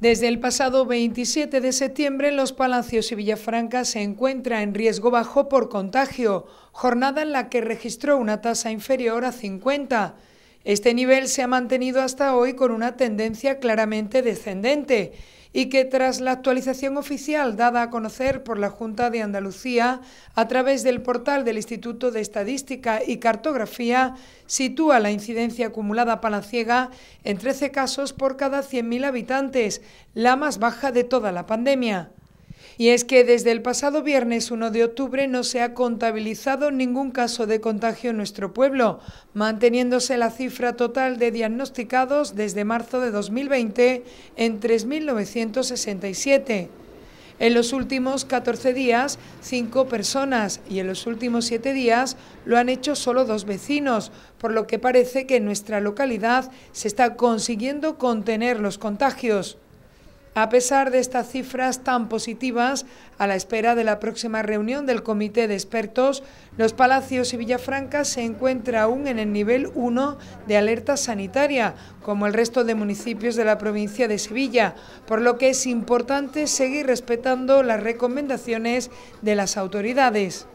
Desde el pasado 27 de septiembre, los Palacios y Villafranca se encuentra en riesgo bajo por contagio, jornada en la que registró una tasa inferior a 50. Este nivel se ha mantenido hasta hoy con una tendencia claramente descendente y que tras la actualización oficial dada a conocer por la Junta de Andalucía a través del portal del Instituto de Estadística y Cartografía sitúa la incidencia acumulada palaciega en 13 casos por cada 100.000 habitantes, la más baja de toda la pandemia. Y es que desde el pasado viernes 1 de octubre no se ha contabilizado ningún caso de contagio en nuestro pueblo, manteniéndose la cifra total de diagnosticados desde marzo de 2020 en 3.967. En los últimos 14 días, 5 personas y en los últimos 7 días lo han hecho solo dos vecinos, por lo que parece que en nuestra localidad se está consiguiendo contener los contagios. A pesar de estas cifras tan positivas, a la espera de la próxima reunión del Comité de Expertos, Los Palacios y Villafranca se encuentran aún en el nivel 1 de alerta sanitaria, como el resto de municipios de la provincia de Sevilla, por lo que es importante seguir respetando las recomendaciones de las autoridades.